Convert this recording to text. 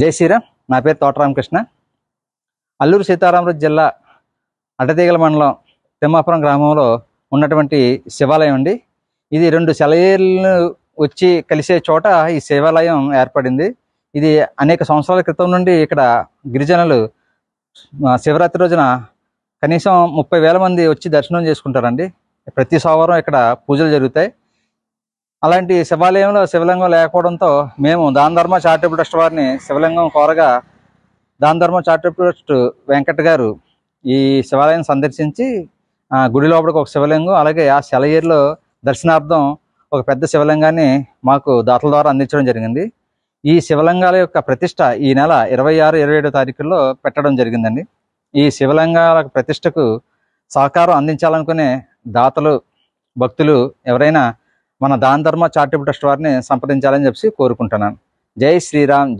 జై శ్రీరామ్ నా పేరు తోటరామకృష్ణ అల్లూరు సీతారామరాజు జిల్లా అడ్డతీగల మండలం తిమ్మాపురం గ్రామంలో ఉన్నటువంటి శివాలయం అండి ఇది రెండు సెలయేళ్ళు వచ్చి కలిసే చోట ఈ శివాలయం ఏర్పడింది ఇది అనేక సంవత్సరాల క్రితం నుండి ఇక్కడ గిరిజనులు శివరాత్రి రోజున కనీసం ముప్పై వేల మంది వచ్చి దర్శనం చేసుకుంటారండి ప్రతి సోమవారం ఇక్కడ పూజలు జరుగుతాయి అలాంటి శివాలయంలో శివలింగం లేకపోవడంతో మేము దానధర్మ చారిటబుల్ ట్రస్ట్ వారిని శివలింగం కోరగా దానధర్మ చారిటబుల్ ట్రస్ట్ వెంకట్ గారు ఈ శివాలయం సందర్శించి గుడి లోపలికి ఒక శివలింగం అలాగే ఆ సెలయేరులో దర్శనార్థం ఒక పెద్ద శివలింగాన్ని మాకు దాతల ద్వారా అందించడం జరిగింది ఈ శివలింగాల యొక్క ప్రతిష్ట ఈ నెల ఇరవై ఆరు ఇరవై ఏడో తారీఖుల్లో పెట్టడం జరిగిందండి ఈ శివలింగాల ప్రతిష్టకు సహకారం అందించాలనుకునే దాతలు భక్తులు ఎవరైనా మన దాన ధర్మ చారిటబుల్ ట్రస్ట్ వారిని సంప్రదించాలని చెప్పి కోరుకుంటున్నాను జై శ్రీరామ్